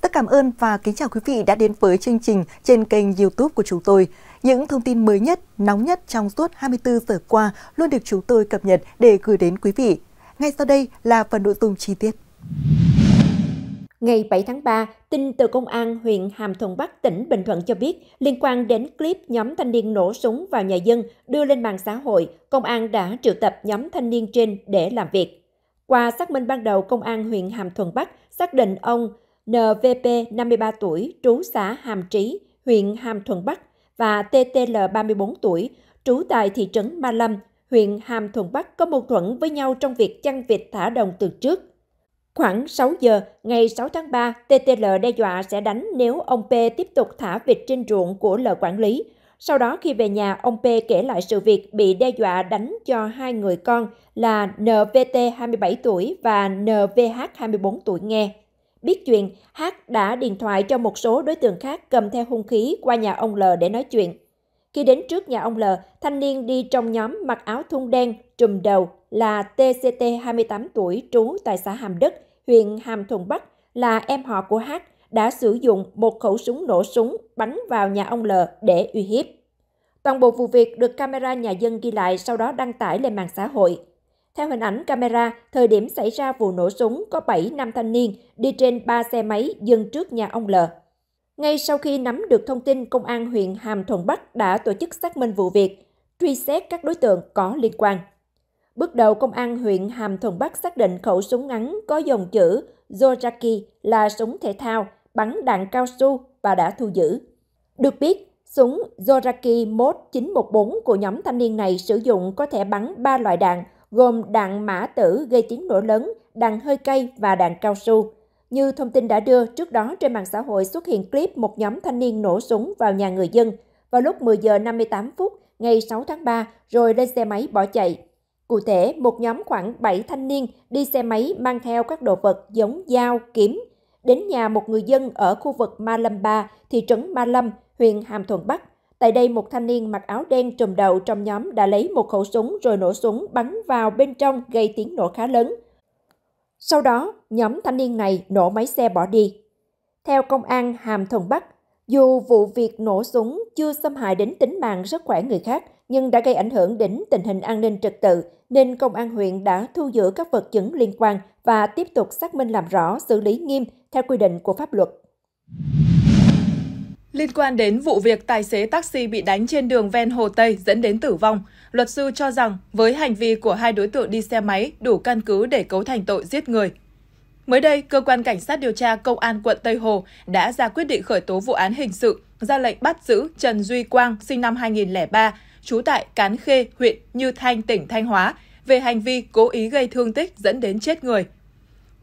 tất cảm ơn và kính chào quý vị đã đến với chương trình trên kênh YouTube của chúng tôi. Những thông tin mới nhất, nóng nhất trong suốt 24 giờ qua luôn được chúng tôi cập nhật để gửi đến quý vị. Ngay sau đây là phần nội dung chi tiết. Ngày 7 tháng 3, tin từ Công an huyện Hàm Thuận Bắc, tỉnh Bình Thuận cho biết, liên quan đến clip nhóm thanh niên nổ súng vào nhà dân đưa lên mạng xã hội, Công an đã triệu tập nhóm thanh niên trên để làm việc. Qua xác minh ban đầu, Công an huyện Hàm Thuận Bắc xác định ông NVP 53 tuổi, trú xã Hàm Trí, huyện Hàm Thuận Bắc và TTL 34 tuổi, trú tại thị trấn Ma Lâm, huyện Hàm Thuận Bắc có mâu thuẫn với nhau trong việc chăn vịt thả đồng từ trước. Khoảng 6 giờ ngày 6 tháng 3, TTL đe dọa sẽ đánh nếu ông P tiếp tục thả vịt trên ruộng của L quản lý. Sau đó khi về nhà, ông P kể lại sự việc bị đe dọa đánh cho hai người con là NVT 27 tuổi và NVH 24 tuổi nghe. Biết chuyện, H đã điện thoại cho một số đối tượng khác cầm theo hung khí qua nhà ông L để nói chuyện. Khi đến trước nhà ông L, thanh niên đi trong nhóm mặc áo thun đen, trùm đầu là TCT 28 tuổi trú tại xã Hàm Đức, huyện Hàm Thuận Bắc là em họ của H đã sử dụng một khẩu súng nổ súng bắn vào nhà ông L để uy hiếp. Toàn bộ vụ việc được camera nhà dân ghi lại sau đó đăng tải lên mạng xã hội. Theo hình ảnh camera, thời điểm xảy ra vụ nổ súng có 7 nam thanh niên đi trên 3 xe máy dừng trước nhà ông L. Ngay sau khi nắm được thông tin, Công an huyện Hàm Thuận Bắc đã tổ chức xác minh vụ việc, truy xét các đối tượng có liên quan. Bước đầu, Công an huyện Hàm Thuận Bắc xác định khẩu súng ngắn có dòng chữ Zoraki là súng thể thao, bắn đạn cao su và đã thu giữ. Được biết, súng Zoraki Mod 914 của nhóm thanh niên này sử dụng có thể bắn 3 loại đạn – gồm đạn mã tử gây tiếng nổ lớn, đạn hơi cay và đạn cao su. Như thông tin đã đưa, trước đó trên mạng xã hội xuất hiện clip một nhóm thanh niên nổ súng vào nhà người dân vào lúc 10 giờ 58 phút ngày 6 tháng 3 rồi lên xe máy bỏ chạy. Cụ thể, một nhóm khoảng 7 thanh niên đi xe máy mang theo các đồ vật giống dao, kiếm đến nhà một người dân ở khu vực Ma Lâm Ba, thị trấn Ma Lâm, huyện Hàm Thuận Bắc Tại đây, một thanh niên mặc áo đen trùm đầu trong nhóm đã lấy một khẩu súng rồi nổ súng bắn vào bên trong gây tiếng nổ khá lớn. Sau đó, nhóm thanh niên này nổ máy xe bỏ đi. Theo công an Hàm Thuận Bắc, dù vụ việc nổ súng chưa xâm hại đến tính mạng sức khỏe người khác, nhưng đã gây ảnh hưởng đến tình hình an ninh trật tự, nên công an huyện đã thu giữ các vật chứng liên quan và tiếp tục xác minh làm rõ, xử lý nghiêm theo quy định của pháp luật. Liên quan đến vụ việc tài xế taxi bị đánh trên đường ven Hồ Tây dẫn đến tử vong, luật sư cho rằng với hành vi của hai đối tượng đi xe máy đủ căn cứ để cấu thành tội giết người. Mới đây, cơ quan cảnh sát điều tra công an quận Tây Hồ đã ra quyết định khởi tố vụ án hình sự, ra lệnh bắt giữ Trần Duy Quang sinh năm 2003, trú tại Cán Khê, huyện Như Thanh, tỉnh Thanh Hóa về hành vi cố ý gây thương tích dẫn đến chết người.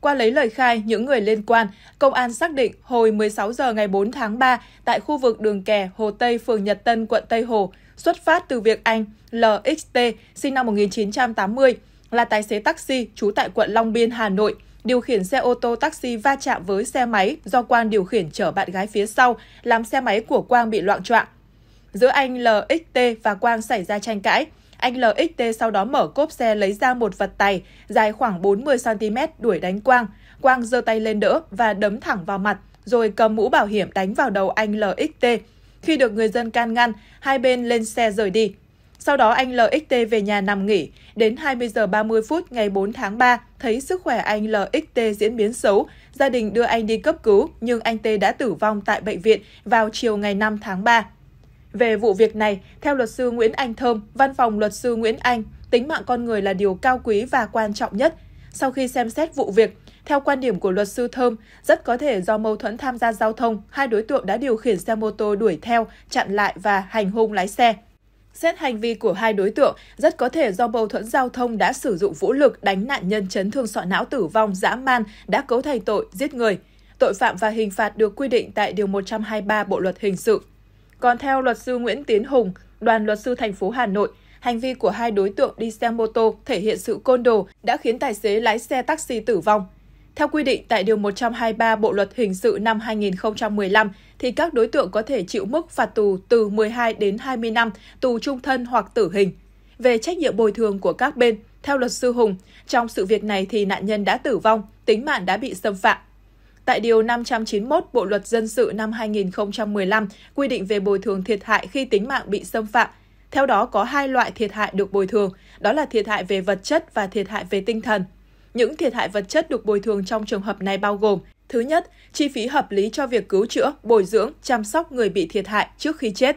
Qua lấy lời khai những người liên quan, công an xác định hồi 16 giờ ngày 4 tháng 3 tại khu vực đường kè Hồ Tây, phường Nhật Tân, quận Tây Hồ, xuất phát từ việc anh LXT, sinh năm 1980, là tài xế taxi trú tại quận Long Biên, Hà Nội, điều khiển xe ô tô taxi va chạm với xe máy do Quang điều khiển chở bạn gái phía sau, làm xe máy của Quang bị loạn trọng. Giữa anh LXT và Quang xảy ra tranh cãi. Anh LXT sau đó mở cốp xe lấy ra một vật tay dài khoảng 40cm đuổi đánh Quang. Quang giơ tay lên đỡ và đấm thẳng vào mặt, rồi cầm mũ bảo hiểm đánh vào đầu anh LXT. Khi được người dân can ngăn, hai bên lên xe rời đi. Sau đó anh LXT về nhà nằm nghỉ. Đến 20 giờ 30 phút ngày 4 tháng 3, thấy sức khỏe anh LXT diễn biến xấu, gia đình đưa anh đi cấp cứu nhưng anh T đã tử vong tại bệnh viện vào chiều ngày 5 tháng 3. Về vụ việc này, theo luật sư Nguyễn Anh Thơm, văn phòng luật sư Nguyễn Anh, tính mạng con người là điều cao quý và quan trọng nhất. Sau khi xem xét vụ việc, theo quan điểm của luật sư Thơm, rất có thể do mâu thuẫn tham gia giao thông, hai đối tượng đã điều khiển xe mô tô đuổi theo, chặn lại và hành hung lái xe. Xét hành vi của hai đối tượng, rất có thể do mâu thuẫn giao thông đã sử dụng vũ lực đánh nạn nhân chấn thương sọ não tử vong dã man đã cấu thành tội giết người. Tội phạm và hình phạt được quy định tại Điều 123 Bộ Luật Hình sự. Còn theo luật sư Nguyễn Tiến Hùng, đoàn luật sư thành phố Hà Nội, hành vi của hai đối tượng đi xe mô tô thể hiện sự côn đồ đã khiến tài xế lái xe taxi tử vong. Theo quy định tại Điều 123 Bộ Luật Hình sự năm 2015, thì các đối tượng có thể chịu mức phạt tù từ 12 đến 20 năm, tù trung thân hoặc tử hình. Về trách nhiệm bồi thường của các bên, theo luật sư Hùng, trong sự việc này thì nạn nhân đã tử vong, tính mạng đã bị xâm phạm tại Điều 591 Bộ Luật Dân sự năm 2015 quy định về bồi thường thiệt hại khi tính mạng bị xâm phạm. Theo đó, có hai loại thiệt hại được bồi thường, đó là thiệt hại về vật chất và thiệt hại về tinh thần. Những thiệt hại vật chất được bồi thường trong trường hợp này bao gồm Thứ nhất, chi phí hợp lý cho việc cứu chữa, bồi dưỡng, chăm sóc người bị thiệt hại trước khi chết.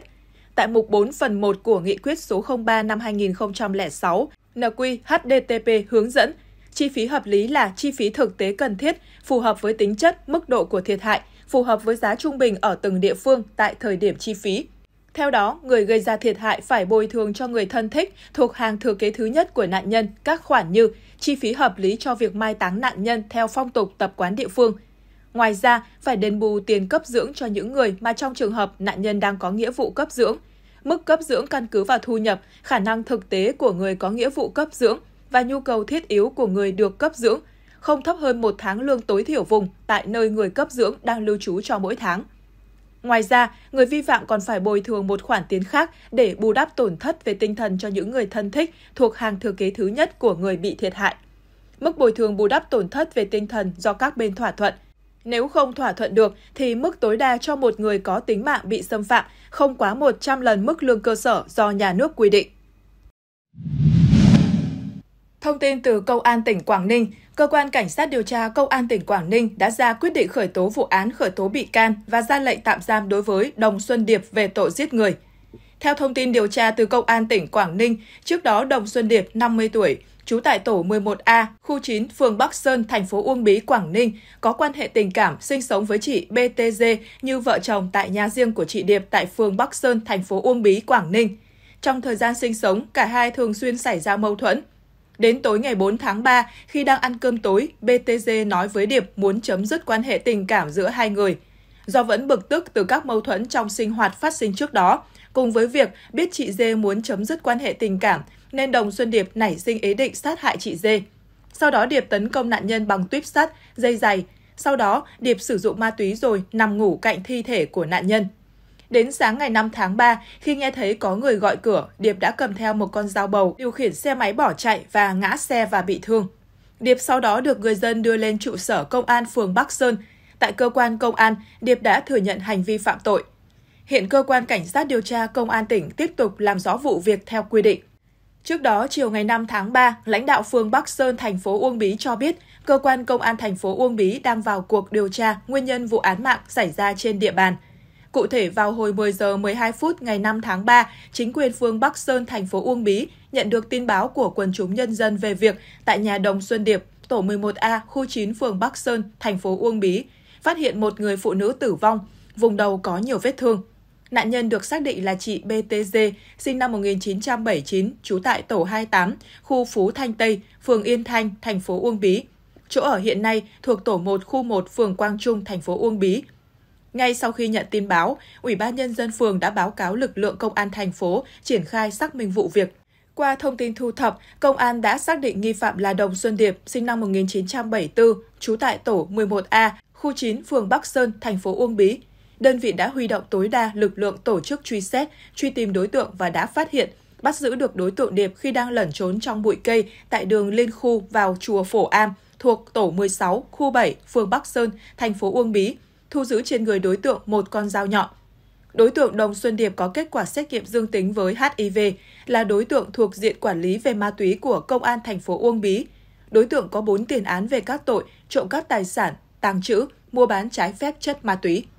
Tại mục 4 phần 1 của Nghị quyết số 03 năm 2006, NQ HDTP hướng dẫn chi phí hợp lý là chi phí thực tế cần thiết, phù hợp với tính chất, mức độ của thiệt hại, phù hợp với giá trung bình ở từng địa phương tại thời điểm chi phí. Theo đó, người gây ra thiệt hại phải bồi thường cho người thân thích thuộc hàng thừa kế thứ nhất của nạn nhân các khoản như chi phí hợp lý cho việc mai táng nạn nhân theo phong tục tập quán địa phương. Ngoài ra, phải đền bù tiền cấp dưỡng cho những người mà trong trường hợp nạn nhân đang có nghĩa vụ cấp dưỡng. Mức cấp dưỡng căn cứ vào thu nhập, khả năng thực tế của người có nghĩa vụ cấp dưỡng, và nhu cầu thiết yếu của người được cấp dưỡng, không thấp hơn một tháng lương tối thiểu vùng tại nơi người cấp dưỡng đang lưu trú cho mỗi tháng. Ngoài ra, người vi phạm còn phải bồi thường một khoản tiền khác để bù đắp tổn thất về tinh thần cho những người thân thích thuộc hàng thừa kế thứ nhất của người bị thiệt hại. Mức bồi thường bù đắp tổn thất về tinh thần do các bên thỏa thuận. Nếu không thỏa thuận được thì mức tối đa cho một người có tính mạng bị xâm phạm không quá 100 lần mức lương cơ sở do nhà nước quy định. Thông tin từ Công an tỉnh Quảng Ninh, Cơ quan Cảnh sát điều tra Công an tỉnh Quảng Ninh đã ra quyết định khởi tố vụ án khởi tố bị can và ra lệnh tạm giam đối với Đồng Xuân Điệp về tội giết người. Theo thông tin điều tra từ Công an tỉnh Quảng Ninh, trước đó Đồng Xuân Điệp, 50 tuổi, trú tại tổ 11A, khu 9, phường Bắc Sơn, thành phố Uông Bí, Quảng Ninh, có quan hệ tình cảm sinh sống với chị BTG như vợ chồng tại nhà riêng của chị Điệp tại phường Bắc Sơn, thành phố Uông Bí, Quảng Ninh. Trong thời gian sinh sống, cả hai thường xuyên xảy ra mâu thuẫn, Đến tối ngày 4 tháng 3, khi đang ăn cơm tối, BTG nói với Điệp muốn chấm dứt quan hệ tình cảm giữa hai người. Do vẫn bực tức từ các mâu thuẫn trong sinh hoạt phát sinh trước đó, cùng với việc biết chị Dê muốn chấm dứt quan hệ tình cảm, nên Đồng Xuân Điệp nảy sinh ý định sát hại chị Dê. Sau đó Điệp tấn công nạn nhân bằng tuyếp sắt, dây dày. Sau đó, Điệp sử dụng ma túy rồi nằm ngủ cạnh thi thể của nạn nhân. Đến sáng ngày 5 tháng 3, khi nghe thấy có người gọi cửa, Điệp đã cầm theo một con dao bầu, điều khiển xe máy bỏ chạy và ngã xe và bị thương. Điệp sau đó được người dân đưa lên trụ sở công an phường Bắc Sơn. Tại cơ quan công an, Điệp đã thừa nhận hành vi phạm tội. Hiện cơ quan cảnh sát điều tra công an tỉnh tiếp tục làm rõ vụ việc theo quy định. Trước đó, chiều ngày 5 tháng 3, lãnh đạo phường Bắc Sơn, thành phố Uông Bí cho biết, cơ quan công an thành phố Uông Bí đang vào cuộc điều tra nguyên nhân vụ án mạng xảy ra trên địa bàn – Cụ thể, vào hồi 10 giờ 12 phút ngày 5 tháng 3, chính quyền phường Bắc Sơn, thành phố Uông Bí nhận được tin báo của quần chúng nhân dân về việc tại nhà Đồng Xuân Điệp, tổ 11A, khu 9 phường Bắc Sơn, thành phố Uông Bí, phát hiện một người phụ nữ tử vong, vùng đầu có nhiều vết thương. Nạn nhân được xác định là chị BTG, sinh năm 1979, trú tại tổ 28, khu Phú Thanh Tây, phường Yên Thanh, thành phố Uông Bí. Chỗ ở hiện nay thuộc tổ 1 khu 1 phường Quang Trung, thành phố Uông Bí. Ngay sau khi nhận tin báo, Ủy ban Nhân dân phường đã báo cáo lực lượng công an thành phố triển khai xác minh vụ việc. Qua thông tin thu thập, công an đã xác định nghi phạm là Đồng Xuân Điệp, sinh năm 1974, trú tại tổ 11A, khu 9, phường Bắc Sơn, thành phố Uông Bí. Đơn vị đã huy động tối đa lực lượng tổ chức truy xét, truy tìm đối tượng và đã phát hiện, bắt giữ được đối tượng Điệp khi đang lẩn trốn trong bụi cây tại đường liên khu vào chùa Phổ Am, thuộc tổ 16, khu 7, phường Bắc Sơn, thành phố Uông Bí, thu giữ trên người đối tượng một con dao nhọn. Đối tượng Đồng Xuân Điệp có kết quả xét nghiệm dương tính với HIV, là đối tượng thuộc diện quản lý về ma túy của Công an thành phố Uông Bí. Đối tượng có 4 tiền án về các tội trộm cắp tài sản, tàng trữ, mua bán trái phép chất ma túy.